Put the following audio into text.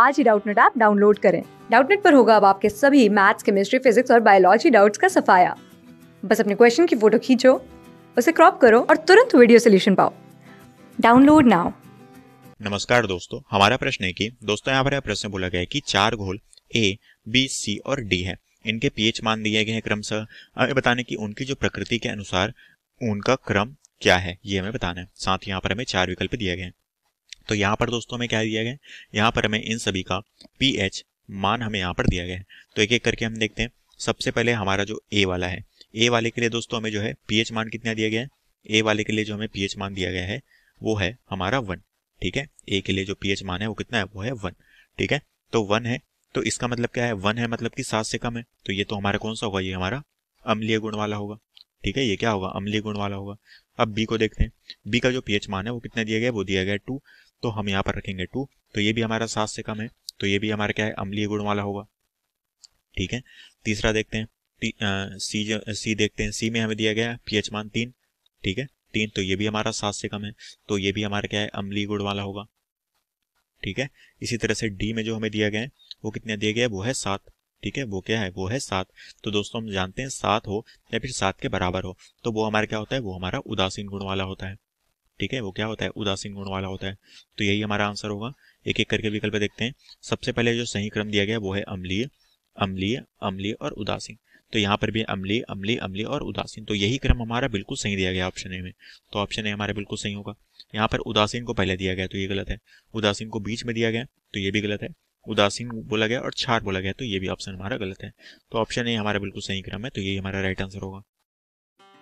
आज ही Doubtnut app download करें डाउटनेट पर होगा अब आपके सभी मैथ्स केमिस्ट्री फिजिक्स और बायोलॉजी डाउट्स का सफाया बस अपने क्वेश्चन की फोटो खींचो उसे क्रॉप करो और तुरंत वीडियो सोल्यूशन पाओ डाउनलोड नाउ नमस्कार दोस्तों हमारा प्रश्न है कि दोस्तों यहाँ पर यह प्रश्न बोला गया है कि चार घोल ए बी सी और डी है इनके पीएच मान दिए गए हैं क्रमशः हमें बताने की उनकी जो प्रकृति के अनुसार उनका क्रम क्या है ये हमें बताना है साथ ही यहाँ पर हमें चार विकल्प दिए गए हैं तो यहाँ पर दोस्तों हमें क्या दिया गया है यहाँ पर हमें इन सभी का पी मान हमें यहाँ पर दिया गया है तो एक एक करके हम देखते हैं सबसे पहले हमारा जो ए वाला है ए वाले के लिए दोस्तों हमें जो है पी मान कितना दिया गया है ए वाले के लिए जो हमें पी मान दिया गया है वो है हमारा वन ठीक है ए के लिए जो पी मान है वो कितना है वो है वन ठीक है तो वन है तो इसका मतलब क्या है वन है मतलब कि सात से कम है तो ये तो हमारा कौन सा होगा ये हमारा अम्लीय गुण वाला होगा ठीक है ये क्या होगा अम्लीय गुण वाला होगा अब बी को देखते हैं बी का जो पीएच मान है वो कितना दिया गया है वो दिया गया है टू तो हम यहाँ पर रखेंगे टू तो ये भी हमारा सात से कम है तो ये भी हमारा क्या है अम्लीय गुण वाला होगा ठीक है तीसरा देखते हैं सी सी देखते हैं सी में हमें दिया गया पीएच मान तीन ठीक है तीन तो ये भी हमारा सात से कम है तो ये भी हमारा क्या है अम्लीय गुण वाला होगा ठीक है इसी तरह से डी में जो हमें दिया गया है वो कितना दिया गया है वो है सात ठीक है वो क्या है वो है सात तो दोस्तों हम जानते हैं सात हो या फिर सात के बराबर हो तो वो हमारा क्या होता है वो हमारा उदासीन गुण वाला होता है ठीक है वो क्या होता है उदासीन गुण वाला होता है तो यही हमारा आंसर होगा एक एक करके विकल्प देखते हैं सबसे पहले जो सही क्रम दिया गया वो है अम्लीय अम्लीय अम्लीय और उदासीन तो यहाँ पर भी अम्लीय अम्लीय अम्लीय और उदासीन तो यही क्रम हमारा बिल्कुल सही दिया गया ऑप्शन ए में तो ऑप्शन ए हमारा बिल्कुल सही होगा यहाँ पर उदासीन को पहले दिया गया तो ये गलत है उदासीन को बीच में दिया गया तो ये भी गलत है उदासीन बोला गया और छार बोला गया तो ये भी ऑप्शन हमारा गलत है तो ऑप्शन ए हमारा बिल्कुल सही क्रम है तो यही हमारा राइट आंसर होगा